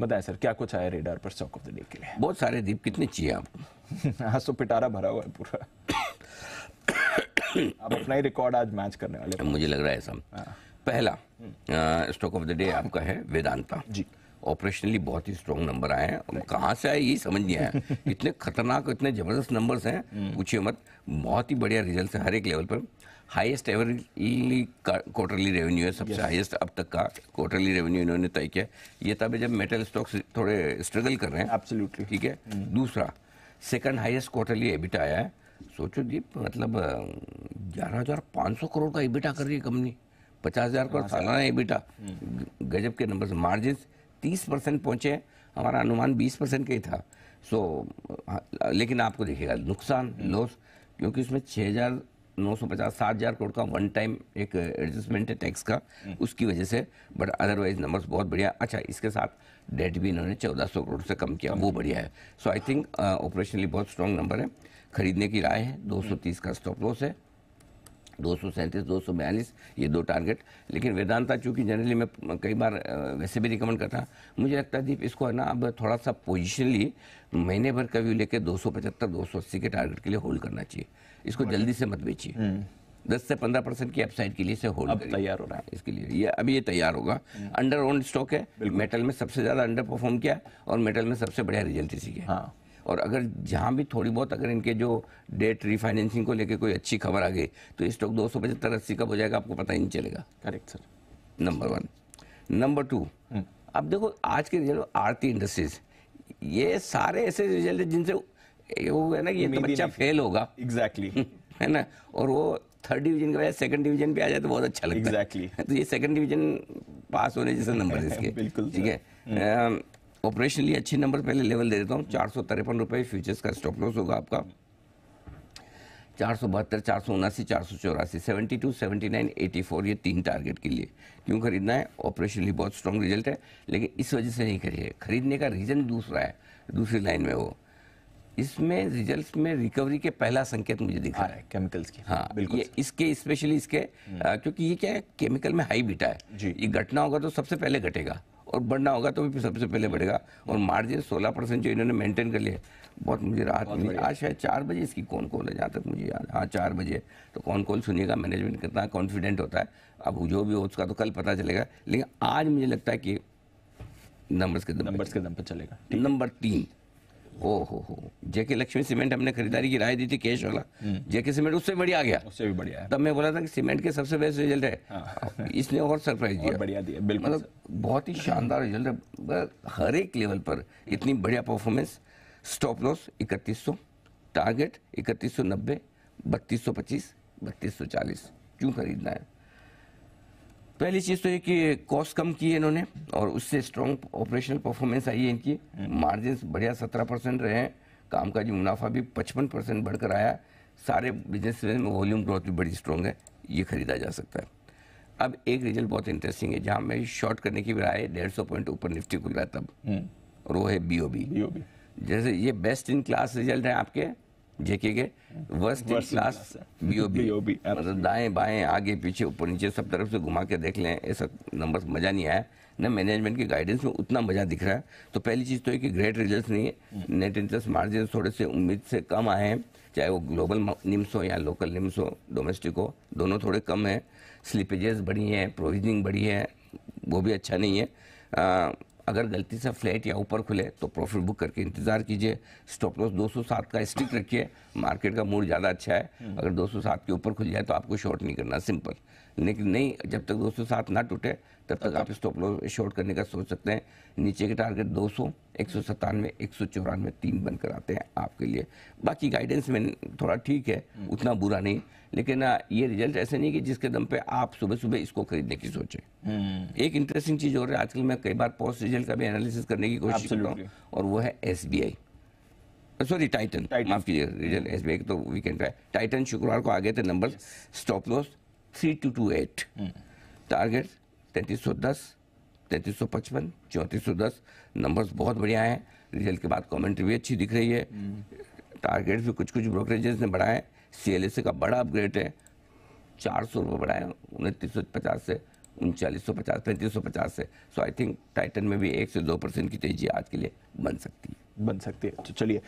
बताएं सर क्या कुछ आया रेडार पर चौक ऑफ द डे के लिए बहुत सारे दीप कितने चाहिए आपको हाँ सो पिटारा भरा हुआ है पूरा आप अपना ही रिकॉर्ड आज मैच करने वाले मुझे लग रहा है सब हाँ। पहला स्टॉक ऑफ द डे आपका है वेदांता जी ऑपरेशनली बहुत ही स्ट्रॉन्ग नंबर आए हैं कहाँ से आए यही समझ नहीं आया इतने खतरनाक इतने जबरदस्त नंबर्स हैं हम्म। पूछिए मत बहुत ही बढ़िया रिजल्ट है हर एक लेवल पर हाईएस्ट एवरली क्वार्टरली रेवेन्यू है सबसे हाईएस्ट अब तक का क्वार्टरली रेवेन्यू इन्होंने तय किया ये तब जब मेटल स्टॉक्स थोड़े स्ट्रगल कर रहे हैं एब्सोल्युटली ठीक है हम्म। दूसरा सेकंड हाईएस्ट क्वार्टरली एबिटा आया है सोचो दीप मतलब ग्यारह हजार पाँच सौ करोड़ का एबिटा कर रही है कंपनी पचास हजार करोड़ सालाना एबिटा हम्म। गजब के नंबर मार्जिन तीस परसेंट पहुंचे हमारा अनुमान बीस परसेंट का ही था सो लेकिन आपको देखिएगा नुकसान लॉस हम्म। क्योंकि उसमें छः हज़ार नौ सौ पचास सात हज़ार करोड़ का वन टाइम एक एडजस्टमेंट है टैक्स का हम्म। उसकी वजह से बट अदरवाइज नंबर्स बहुत बढ़िया अच्छा इसके साथ डेट भी इन्होंने चौदह सौ करोड़ से कम किया वो बढ़िया है सो आई थिंक ऑपरेशनली बहुत स्ट्रॉन्ग नंबर है खरीदने की राय है 230 का स्टॉप लॉस है दो सौ सैंतीस दो सौ बयालीस ये दो टारगेट लेकिन वेदांता चूंकि जनरली मैं कई बार वैसे भी रिकमेंड करता मुझे लगता है दीप इसको है ना अब थोड़ा सा पोजिशनली महीने भर का व्यू लेके दो सौ पचहत्तर दो सौ अस्सी के टारगेट के लिए होल्ड करना चाहिए इसको जल्दी से मत बेचिए हम्म। दस से पंद्रह परसेंट की अपसाइड के लिए से होल्ड तैयार हो रहा है इसके लिए ये अभी ये तैयार होगा अंडर ओन स्टॉक है मेटल में सबसे ज़्यादा अंडर परफॉर्म किया और मेटल में सबसे बढ़िया रिजल्ट इसी के हाँ और अगर जहाँ भी थोड़ी बहुत अगर इनके जो डेट रिफाइनेंसिंग को लेकर कोई अच्छी खबर आ गई तो स्टॉक दो सौ पचहत्तर अस्सी का हो जाएगा आपको पता ही नहीं चलेगा correct sir number one number two हम्म। अब देखो आज के रिजल्ट आरती इंडस्ट्रीज ये सारे ऐसे रिजल्ट है जिनसे वो है ना ये तो बच्चा फेल होगा एग्जैक्टली exactly. है ना और वो थर्ड डिवीजन के बजाय सेकंड डिवीजन पे आ जाए तो बहुत अच्छा लगता exactly. है तो ये सेकंड डिवीजन पास होने जैसे नंबर है इसके बिल्कुल ठीक है हम्म। ऑपरेशनली अच्छे नंबर पहले लेवल दे देता हूँ चार सौ तिरपन रुपये फ्यूचर्स का स्टॉप लॉस होगा आपका चार सौ बहत्तर चार सौ उनासी चार सौ चौरासी seventy two seventy nine eighty four ये तीन टारगेट के लिए क्यों खरीदना है ऑपरेशनली बहुत स्ट्रॉन्ग रिजल्ट है लेकिन इस वजह से नहीं खरीदे खरीदने का रीज़न दूसरा है दूसरी लाइन में वो इसमें रिजल्ट्स में रिकवरी के पहला संकेत मुझे दिखा रहा है हाँ, केमिकल्स की हाँ बिल्कुल ये इसके स्पेशली इसके आ, हम्म। क्योंकि ये क्या है केमिकल में हाई बीटा है जी ये घटना होगा तो सबसे पहले घटेगा और बढ़ना होगा तो भी सबसे पहले बढ़ेगा और मार्जिन सोलह परसेंट जो इन्होंने मेंटेन कर लिया बहुत मुझे राहत मिली आज शायद चार बजे इसकी कौन कॉल है जहाँ तक मुझे याद हाँ चार बजे तो कौन कॉल सुनिएगा मैनेजमेंट कितना कॉन्फिडेंट होता है अब जो भी हो उसका तो कल पता चलेगा लेकिन आज मुझे लगता है कि नंबर्स के नंबर्स के दम पर चलेगा नंबर तीन ओ हो हो जेके लक्ष्मी सीमेंट हमने खरीदारी की राय दी थी कैश वाला हम्म। जेके सीमेंट उससे बढ़िया आ गया उससे भी बढ़िया तब मैं बोला था कि सीमेंट के सबसे बेस्ट रिजल्ट है हाँ। इसने और सरप्राइज दिया बढ़िया दिया बिल्कुल मतलब बहुत ही शानदार रिजल्ट है हर एक लेवल पर इतनी बढ़िया परफॉर्मेंस स्टॉप लॉस इकतीस टारगेट इकतीस सौ नब्बे बत्तीस सौ पच्चीस बत्तीस सौ चालीस क्यों खरीदना है पहली चीज़ तो ये कि कॉस्ट कम की है इन्होंने और उससे स्ट्रॉन्ग ऑपरेशनल परफॉर्मेंस आई है इनकी मार्जिन हम्म। बढ़िया सत्रह परसेंट रहे हैं काम का जो मुनाफा भी पचपन परसेंट बढ़कर आया सारे बिजनेस में वॉल्यूम ग्रोथ भी बड़ी स्ट्रॉन्ग है ये खरीदा जा सकता है अब एक रिजल्ट बहुत इंटरेस्टिंग है जहाँ मैं शॉर्ट करने की भी राय डेढ़ सौ पॉइंट ऊपर निफ्टी खुल रहा तब हम्म। और वो है बी ओ बी जैसे ये बेस्ट इन क्लास रिजल्ट है आपके जेके के वर्स्ट इन क्लास बीओबी मतलब दाएं बाएं आगे पीछे ऊपर नीचे सब तरफ से घुमा के देख लें ऐसा नंबर मज़ा नहीं आया ना मैनेजमेंट के गाइडेंस में उतना मज़ा दिख रहा है तो पहली चीज़ तो है कि ग्रेट रिजल्ट नहीं है नेट इंटरेस्ट मार्जिन थोड़े से उम्मीद से कम आए हैं चाहे वो ग्लोबल निम्स हो या लोकल निम्स हो डोमेस्टिक हो दोनों थोड़े कम हैं स्लीपेजेस बढ़ी हैं प्रोविजनिंग बढ़ी है वो भी अच्छा नहीं है अगर गलती से फ्लैट या ऊपर खुले तो प्रॉफिट बुक करके इंतजार कीजिए स्टॉप लॉस 207 का स्टिक रखिए मार्केट का मूड ज़्यादा अच्छा है हम्म। अगर 207 के ऊपर खुल जाए तो आपको शॉर्ट नहीं करना सिंपल लेकिन नहीं जब तक 207 ना टूटे तब तक आप स्टॉप लॉस शॉर्ट करने का सोच सकते हैं नीचे के टारगेट 200 एक सौ सत्तानवे एक सौ चौरानवे तीन बनकर आते हैं आपके लिए बाकी गाइडेंस में थोड़ा ठीक है उतना बुरा नहीं लेकिन ये रिजल्ट ऐसे नहीं कि जिसके दम पे आप सुबह सुबह इसको खरीदने की सोचें हम्म। एक इंटरेस्टिंग चीज़ हो रही है आजकल मैं कई बार पोस्ट रिजल्ट का भी एनालिसिस करने की कोशिश करता हूँ और वो है एस सॉरी टाइटन माफ कीजिए रिजल्ट एस तो वीकेंड है टाइटन शुक्रवार को आ गए थे number stop loss three two two eight target तैंतीस सौ दस तैंतीस सौ पचपन चौंतीस सौ दस नंबर्स बहुत बढ़िया हैं रिजल्ट के बाद कमेंट्री भी अच्छी दिख रही है टारगेट्स हम्म। भी कुछ कुछ ब्रोकरेजेस ने बढ़ाए सी का बड़ा अपग्रेड है चार सौ रुपये बढ़ाए उनतीस सौ पचास से उनचालीस सौ पचास पैंतीस सौ पचास से सो आई थिंक टाइटन में भी एक से दो परसेंट की तेजी आज के लिए बन सकती है बन सकती है तो चलिए